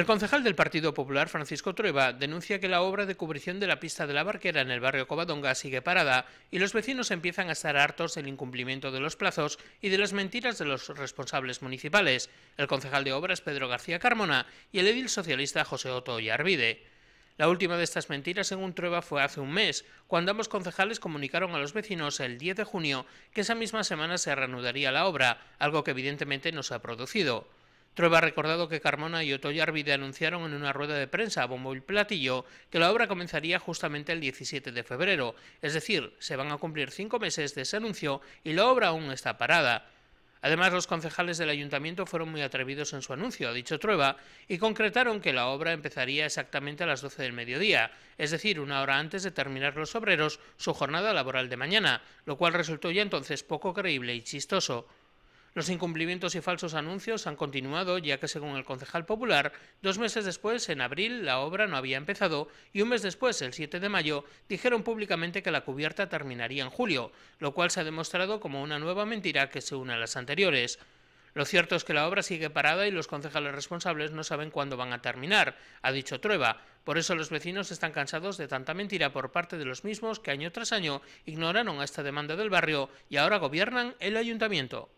El concejal del Partido Popular, Francisco Trueba, denuncia que la obra de cubrición de la pista de la barquera en el barrio Covadonga sigue parada y los vecinos empiezan a estar hartos del incumplimiento de los plazos y de las mentiras de los responsables municipales, el concejal de obras Pedro García Carmona y el edil socialista José Otto Yarvide. La última de estas mentiras, según Trueba, fue hace un mes, cuando ambos concejales comunicaron a los vecinos el 10 de junio que esa misma semana se reanudaría la obra, algo que evidentemente no se ha producido. Trueba ha recordado que Carmona y Otoyarvide anunciaron en una rueda de prensa a bombo y platillo que la obra comenzaría justamente el 17 de febrero, es decir, se van a cumplir cinco meses de ese anuncio y la obra aún está parada. Además, los concejales del ayuntamiento fueron muy atrevidos en su anuncio, ha dicho Trueba, y concretaron que la obra empezaría exactamente a las 12 del mediodía, es decir, una hora antes de terminar los obreros su jornada laboral de mañana, lo cual resultó ya entonces poco creíble y chistoso. Los incumplimientos y falsos anuncios han continuado, ya que según el concejal popular, dos meses después, en abril, la obra no había empezado y un mes después, el 7 de mayo, dijeron públicamente que la cubierta terminaría en julio, lo cual se ha demostrado como una nueva mentira que se une a las anteriores. Lo cierto es que la obra sigue parada y los concejales responsables no saben cuándo van a terminar, ha dicho Trueba. Por eso los vecinos están cansados de tanta mentira por parte de los mismos que año tras año ignoraron esta demanda del barrio y ahora gobiernan el ayuntamiento.